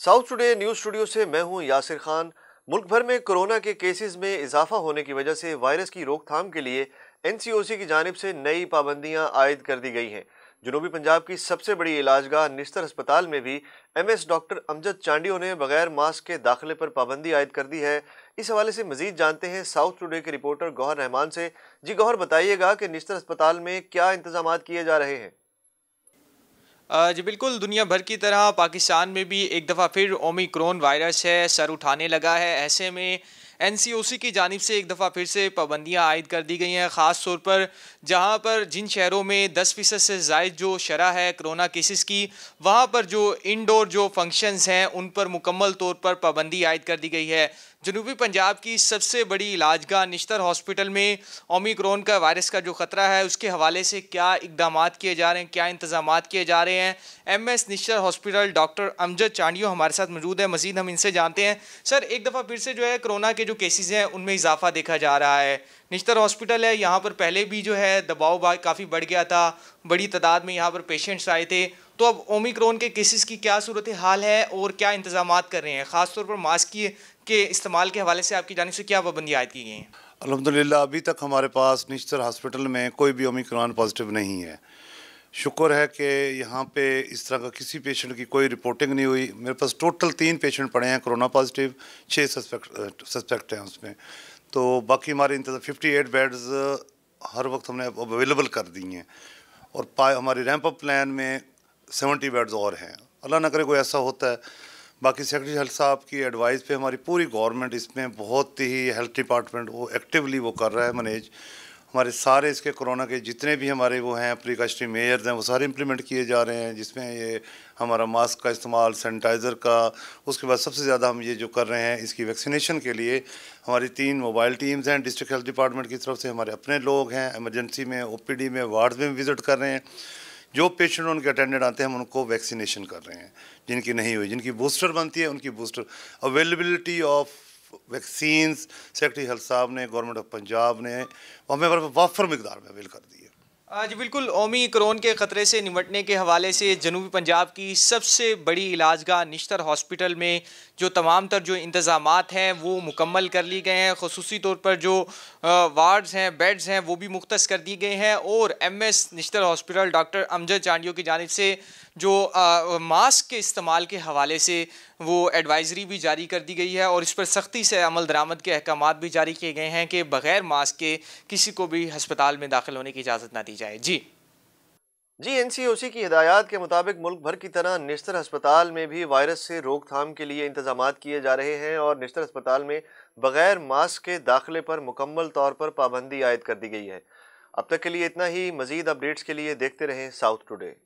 south today news studio से मैं हूं यासिर खान मुल्क भर में कोरोना के केसेस में इजाफा होने की वजह से वायरस की रोकथाम के लिए एनसीओसी की जानब से नई पाबंदियां आयद कर दी गई हैं जनूबी पंजाब की सबसे बड़ी इलाजगाह निस्तर अस्पताल में भी एमएस डॉक्टर अमजद चांडियो ने बगैर मास्क के दाखिले पर पाबंदी आयद कर दी है इस हवाले से मजीद जानते हैं साउथ टुडे के रिपोर्टर गौहर रहमान से जी गौहर बताइएगा कि निस्तर अस्पताल में क्या इंतजाम किए जा रहे हैं जी बिल्कुल दुनिया भर की तरह पाकिस्तान में भी एक दफ़ा फिर ओमिक्रोन वायरस है सर उठाने लगा है ऐसे में एन की जानब से एक दफ़ा फिर से पाबंदियाँ आयद कर दी गई हैं ख़ास तौर पर जहाँ पर जिन शहरों में दस फ़ीसद से जायद जो शरह है कोरोना केसेस की वहाँ पर जो इनडोर जो फंक्शंस हैं उन पर मुकम्मल तौर पर पाबंदी आयद कर दी गई है जनूबी पंजाब की सबसे बड़ी इलाजगा निश्तर हॉस्पिटल में ओमिक्रोन का वायरस का जो ख़तरा है उसके हवाले से क्या इकदाम किए जा रहे हैं क्या इंतजाम किए जा रहे हैं M S Nishtar hospital doctor Amjad Chandio हमारे साथ मौजूद है मजीद हम इनसे जानते हैं सर एक दफ़ा फिर से जो है कोरोना के जो केसेज़ हैं उनमें इजाफा देखा जा रहा है निश्तर हॉस्पिटल है यहाँ पर पहले भी जो है दबाव काफ़ी बढ़ गया था बड़ी तादाद में यहाँ पर पेशेंट्स आए थे तो अब ओमिक्रोन के केसेस की क्या सूरत हाल है और क्या इंतजाम कर रहे हैं ख़ासतौर पर मास्क के इस्तेमाल के हवाले से आपकी जानी से क्या पाबंदी आयद की गई हैं अलहमदिल्ला अभी तक हमारे पास निश्चर हॉस्पिटल में कोई भी ओमिक्रॉन पॉजिटिव नहीं है शुक्र है कि यहाँ पे इस तरह का किसी पेशेंट की कोई रिपोर्टिंग नहीं हुई मेरे पास टोटल तीन पेशेंट पड़े हैं कोरोना पॉजिटिव छः सस्पेक्ट सस्पेक्ट हैं उसमें तो बाकी हमारे इंतजाम फिफ्टी एट बेड्स हर वक्त हमने अवेलेबल कर दी हैं और पा हमारे रैंप अप प्लान में सेवेंटी बेड्स और हैं अल्लाह ना करे कोई ऐसा होता है बाकी सेक्रेटरी हेल्थ साहब की एडवाइस पे हमारी पूरी गवर्नमेंट इसमें बहुत ही हेल्थ डिपार्टमेंट वो एक्टिवली वो कर रहा है मैनेज हमारे सारे इसके कोरोना के जितने भी हमारे वो हैं प्रिकॉशनरी मेयर्स हैं वो सारे इम्प्लीमेंट किए जा रहे हैं जिसमें ये हमारा मास्क का इस्तेमाल सैनिटाइज़र का उसके बाद सबसे ज़्यादा हम ये जो कर रहे हैं इसकी वैक्सीनेशन के लिए हमारी तीन मोबाइल टीम्स हैं डिस्ट्रिक्ट हेल्थ डिपार्टमेंट की तरफ से हमारे अपने लोग हैं एमरजेंसी में ओ में वार्ड में विज़िट कर रहे हैं जो पेशेंट उनके अटेंडेंट आते हैं हम उनको वैक्सीनेशन कर रहे हैं जिनकी नहीं हुई जिनकी बूस्टर बनती है उनकी booster availability of vaccine secretary health साहब ने गवर्नमेंट ऑफ पंजाब ने हमें वाफर मकदार में अवेल कर दी है आज बिल्कुल ओमी क्रोन के ख़तरे से निपटने के हवाले से जनूबी पंजाब की सबसे बड़ी इलाजगाह निश्तर हॉस्पिटल में जो तमाम तर जो इंतज़ाम हैं वो मुकम्मल कर लिए गए हैं खसूस तौर पर जो वार्ड्स हैं बेड्स हैं वो भी मुख्त कर दिए गए हैं और M S Nishtar hospital doctor Amjad Chandio की जानब से जो आ, मास्क के इस्तेमाल के हवाले से वो एडवाइजरी भी जारी कर दी गई है और इस पर सख्ती से अमल दरामद के अहकाम भी जारी किए गए हैं कि बग़ैर मास्क के किसी को भी हस्पताल में दाखिल होने की इजाज़त ना दी जाए जी जी एन सी ओ सी की हदायत के मुताबिक मुल्क भर की तरह निस्तर अस्पताल में भी वायरस से रोकथाम के लिए इंतजाम किए जा रहे हैं और निस्तर अस्पताल में बग़ैर मास्क के दाखिले पर मुकम्मल तौर पर पाबंदी आयद कर दी गई है अब तक के लिए इतना ही मजीद अपडेट्स के लिए देखते रहें साउथ टुडे